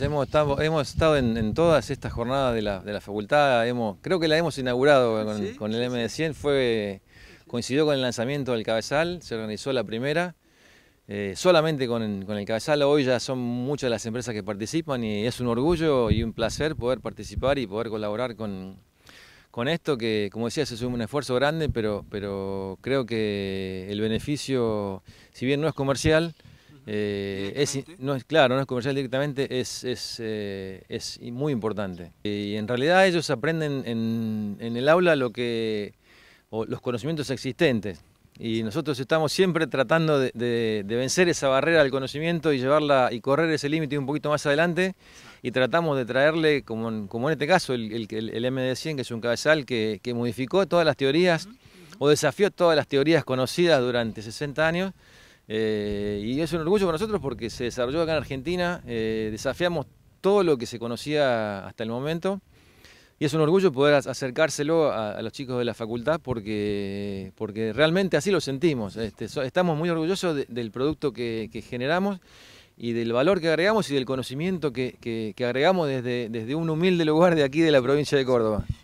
hemos estado, en, todas estas jornadas de la, facultad, creo que la hemos inaugurado con, el MD100, fue, coincidió con el lanzamiento del cabezal, se organizó la primera, eh, solamente con, el cabezal, hoy ya son muchas las empresas que participan y es un orgullo y un placer poder participar y poder colaborar con, esto, que como decía es un esfuerzo grande, pero creo que el beneficio, si bien no es comercial, eh, no es claro, no es comercial directamente, es, eh, muy importante. Y en realidad ellos aprenden en, el aula lo que, los conocimientos existentes. Y nosotros estamos siempre tratando de, vencer esa barrera del conocimiento y llevarla y correr ese límite un poquito más adelante. Y tratamos de traerle, como en, este caso, el, el, MD100, que es un cabezal que, que modificó todas las teorías o desafió todas las teorías conocidas durante 60 años eh, y es un orgullo para nosotros porque se desarrolló acá en Argentina, eh, desafiamos todo lo que se conocía hasta el momento. Y es un orgullo poder acercárselo a, los chicos de la facultad porque, porque realmente así lo sentimos. Este, estamos muy orgullosos del producto que, generamos y del valor que agregamos y del conocimiento que, agregamos desde un humilde lugar de aquí de la provincia de Córdoba.